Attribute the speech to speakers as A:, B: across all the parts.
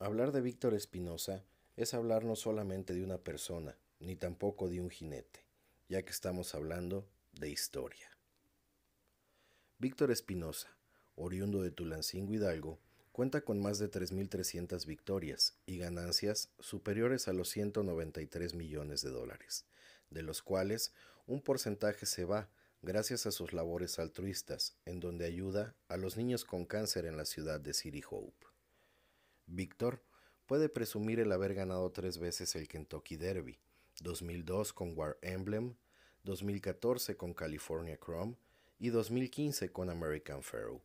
A: Hablar de Víctor Espinosa es hablar no solamente de una persona, ni tampoco de un jinete, ya que estamos hablando de historia. Víctor Espinosa, oriundo de Tulancingo Hidalgo, cuenta con más de 3.300 victorias y ganancias superiores a los 193 millones de dólares, de los cuales un porcentaje se va gracias a sus labores altruistas, en donde ayuda a los niños con cáncer en la ciudad de City Hope. Victor puede presumir el haber ganado tres veces el Kentucky Derby, 2002 con War Emblem, 2014 con California Chrome y 2015 con American Pharaoh.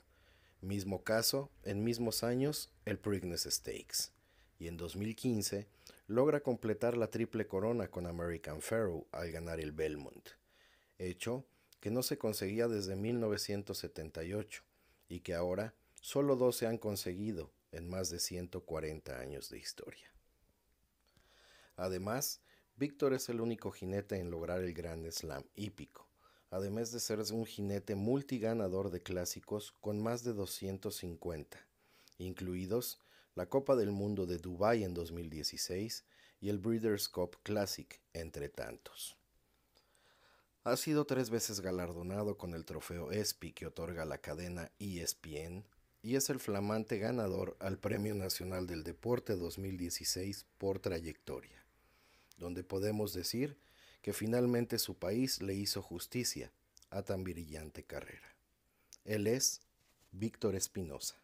A: Mismo caso, en mismos años, el Preakness Stakes. Y en 2015 logra completar la triple corona con American Pharaoh al ganar el Belmont, hecho que no se conseguía desde 1978 y que ahora solo dos se han conseguido en más de 140 años de historia. Además, Víctor es el único jinete en lograr el gran Slam hípico, además de ser un jinete multiganador de clásicos con más de 250, incluidos la Copa del Mundo de Dubái en 2016 y el Breeders' Cup Classic, entre tantos. Ha sido tres veces galardonado con el trofeo ESPI que otorga la cadena ESPN y es el flamante ganador al Premio Nacional del Deporte 2016 por trayectoria, donde podemos decir que finalmente su país le hizo justicia a tan brillante carrera. Él es Víctor Espinosa.